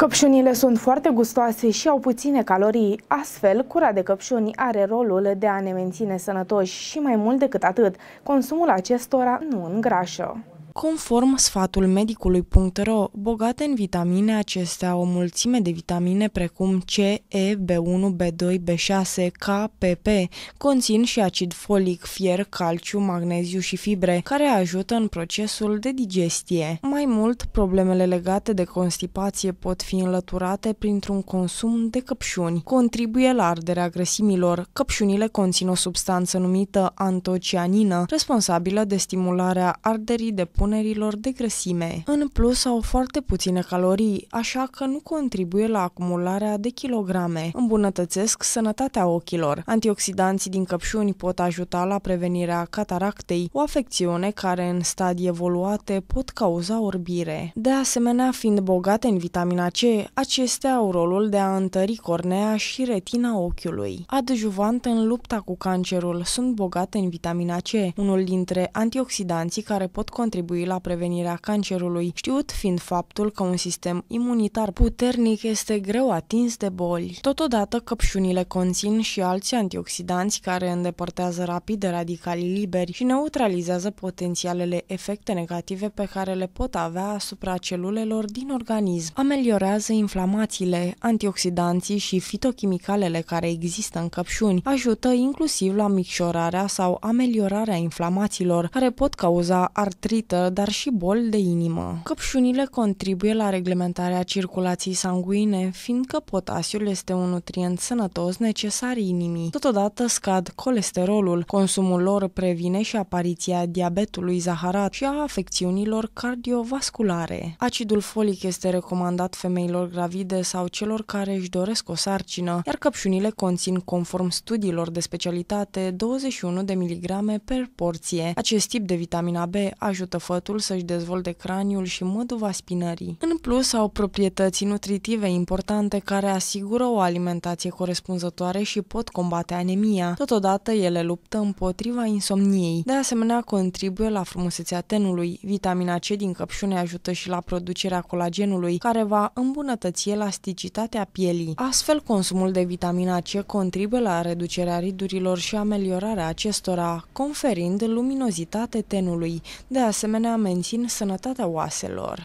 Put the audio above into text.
Căpșunile sunt foarte gustoase și au puține calorii, astfel cura de căpșuni are rolul de a ne menține sănătoși și mai mult decât atât, consumul acestora nu îngrașă. Conform sfatul medicului medicului.ro, bogate în vitamine acestea o mulțime de vitamine precum C, E, B1, B2, B6, K, PP, conțin și acid folic, fier, calciu, magneziu și fibre, care ajută în procesul de digestie. Mai mult, problemele legate de constipație pot fi înlăturate printr-un consum de căpșuni. Contribuie la arderea grăsimilor. Căpșunile conțin o substanță numită antocianină, responsabilă de stimularea arderii de suprapunerilor de grăsime. În plus, au foarte puține calorii, așa că nu contribuie la acumularea de kilograme. Îmbunătățesc sănătatea ochilor. Antioxidanții din căpșuni pot ajuta la prevenirea cataractei, o afecțiune care în stadii evoluate pot cauza orbire. De asemenea, fiind bogate în vitamina C, acestea au rolul de a întări cornea și retina ochiului. Adjuvant în lupta cu cancerul sunt bogate în vitamina C, unul dintre antioxidanții care pot contribui contribui la prevenirea cancerului, știut fiind faptul că un sistem imunitar puternic este greu atins de boli. Totodată, căpșunile conțin și alți antioxidanți care îndepărtează rapid radicalii liberi și neutralizează potențialele efecte negative pe care le pot avea asupra celulelor din organism. Ameliorează inflamațiile, antioxidanții și fitochimicalele care există în căpșuni. Ajută inclusiv la micșorarea sau ameliorarea inflamațiilor care pot cauza artrită, dar și boli de inimă. Căpșunile contribuie la reglementarea circulației sanguine, fiindcă potasiul este un nutrient sănătos necesar inimii. Totodată scad colesterolul, consumul lor previne și apariția diabetului zaharat și a afecțiunilor cardiovasculare. Acidul folic este recomandat femeilor gravide sau celor care își doresc o sarcină, iar căpșunile conțin, conform studiilor de specialitate, 21 de miligrame per porție. Acest tip de vitamina B ajută fătul să-și dezvolte craniul și măduva spinării. În plus, au proprietăți nutritive importante care asigură o alimentație corespunzătoare și pot combate anemia. Totodată, ele luptă împotriva insomniei. De asemenea, contribuie la frumusețea tenului. Vitamina C din căpșune ajută și la producerea colagenului, care va îmbunătăți elasticitatea pielii. Astfel, consumul de vitamina C contribuie la reducerea ridurilor și ameliorarea acestora, conferind luminozitate tenului. De asemenea, asemenea mențin sănătatea oaselor.